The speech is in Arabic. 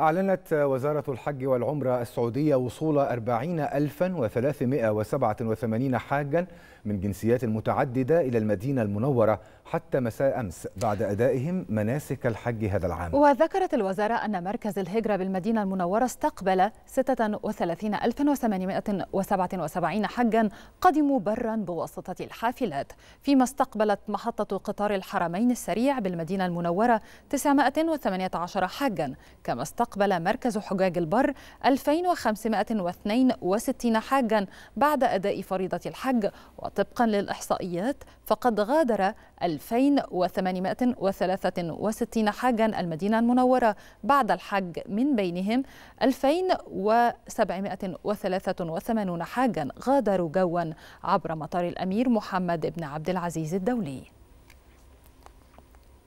أعلنت وزارة الحج والعمرة السعودية وصول 40387 حاجا من جنسيات متعددة إلى المدينة المنورة حتى مساء أمس بعد أدائهم مناسك الحج هذا العام وذكرت الوزارة أن مركز الهجرة بالمدينة المنورة استقبل 36877 حجا قدموا برا بواسطة الحافلات فيما استقبلت محطة قطار الحرمين السريع بالمدينة المنورة 918 حجا كما استقبل استقبل مركز حجاج البر 2562 حاجا بعد أداء فريضة الحج وطبقا للإحصائيات فقد غادر 2863 حاجا المدينة المنورة بعد الحج من بينهم 2783 حاجا غادروا جوا عبر مطار الأمير محمد بن عبد العزيز الدولي